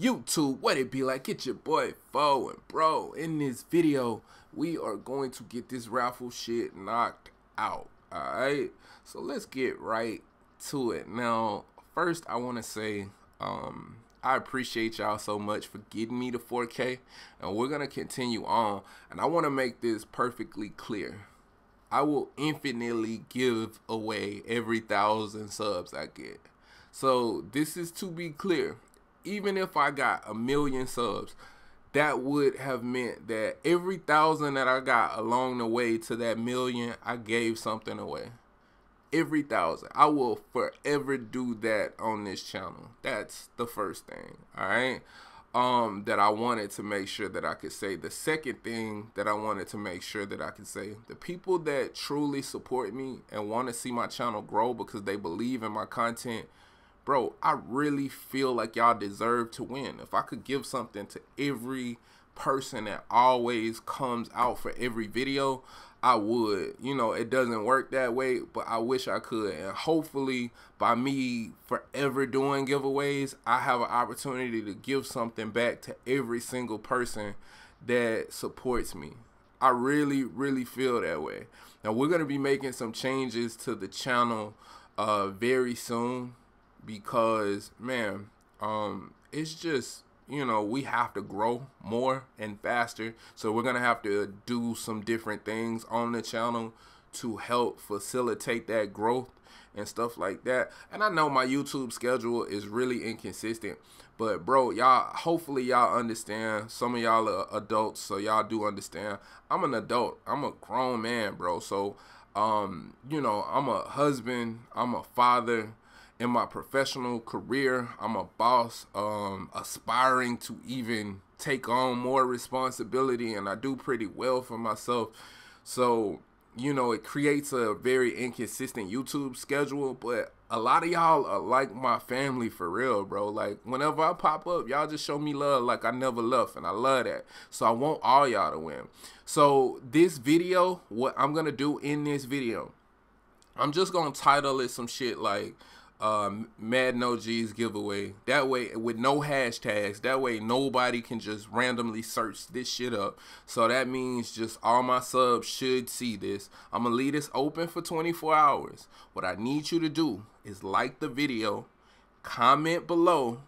YouTube, what it be like? It's your boy Fo and bro. In this video, we are going to get this raffle shit knocked out. Alright? So let's get right to it. Now, first I wanna say, um, I appreciate y'all so much for getting me to 4K. And we're gonna continue on. And I wanna make this perfectly clear. I will infinitely give away every thousand subs I get. So this is to be clear even if I got a million subs, that would have meant that every thousand that I got along the way to that million, I gave something away. Every thousand. I will forever do that on this channel. That's the first thing. All right. Um, that I wanted to make sure that I could say. The second thing that I wanted to make sure that I could say the people that truly support me and want to see my channel grow because they believe in my content bro, I really feel like y'all deserve to win. If I could give something to every person that always comes out for every video, I would. You know, it doesn't work that way, but I wish I could. And hopefully, by me forever doing giveaways, I have an opportunity to give something back to every single person that supports me. I really, really feel that way. Now, we're going to be making some changes to the channel uh, very soon because man, um, it's just you know we have to grow more and faster so we're gonna have to do some different things on the channel to help facilitate that growth and stuff like that and i know my youtube schedule is really inconsistent but bro y'all hopefully y'all understand some of y'all are adults so y'all do understand i'm an adult i'm a grown man bro so um you know i'm a husband i'm a father in my professional career. I'm a boss, um, aspiring to even take on more responsibility, and I do pretty well for myself. So, you know, it creates a very inconsistent YouTube schedule, but a lot of y'all are like my family for real, bro. Like, whenever I pop up, y'all just show me love like I never left, and I love that. So, I want all y'all to win. So, this video, what I'm gonna do in this video, I'm just gonna title it some shit like um, Mad No G's giveaway. That way, with no hashtags. That way, nobody can just randomly search this shit up. So that means just all my subs should see this. I'm gonna leave this open for 24 hours. What I need you to do is like the video, comment below.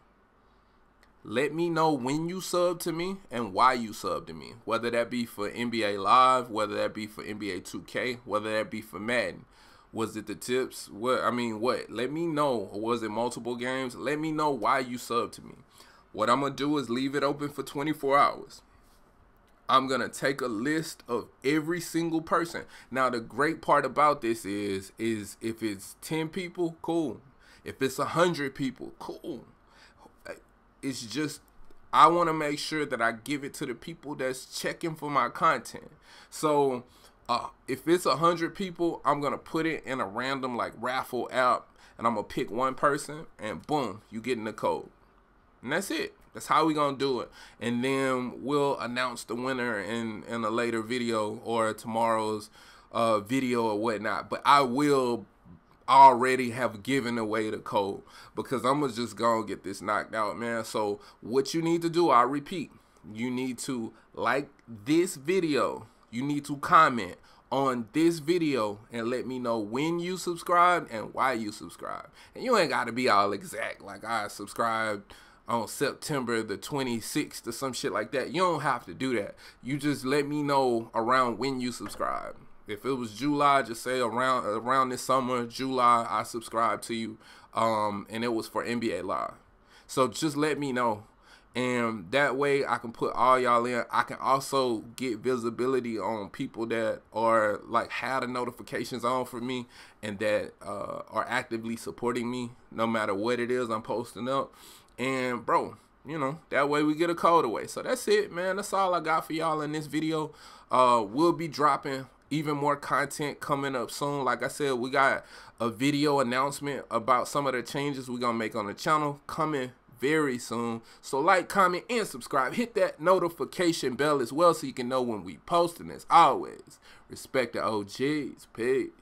Let me know when you sub to me and why you sub to me. Whether that be for NBA Live, whether that be for NBA 2K, whether that be for Madden. Was it the tips? What I mean, what? Let me know. Was it multiple games? Let me know why you subbed to me. What I'm gonna do is leave it open for 24 hours. I'm gonna take a list of every single person. Now the great part about this is, is if it's 10 people, cool. If it's 100 people, cool. It's just I want to make sure that I give it to the people that's checking for my content. So uh, if it's a hundred people, I'm gonna put it in a random like raffle app, and I'm gonna pick one person, and boom, you get in the code, and that's it. That's how we gonna do it, and then we'll announce the winner in in a later video or tomorrow's uh, video or whatnot. But I will already have given away the code because I'm just gonna get this knocked out, man. So what you need to do, I repeat, you need to like this video you need to comment on this video and let me know when you subscribe and why you subscribe. And you ain't got to be all exact like I subscribed on September the 26th or some shit like that. You don't have to do that. You just let me know around when you subscribe. If it was July, just say around around this summer, July, I subscribed to you. Um, and it was for NBA Live. So just let me know and that way I can put all y'all in. I can also get visibility on people that are like have the notifications on for me and that uh, are actively supporting me no matter what it is I'm posting up. And bro, you know, that way we get a code away. So that's it, man. That's all I got for y'all in this video. Uh, we'll be dropping even more content coming up soon. Like I said, we got a video announcement about some of the changes we're going to make on the channel coming very soon. So like, comment, and subscribe. Hit that notification bell as well so you can know when we posting. As always, respect the OGs. Peace.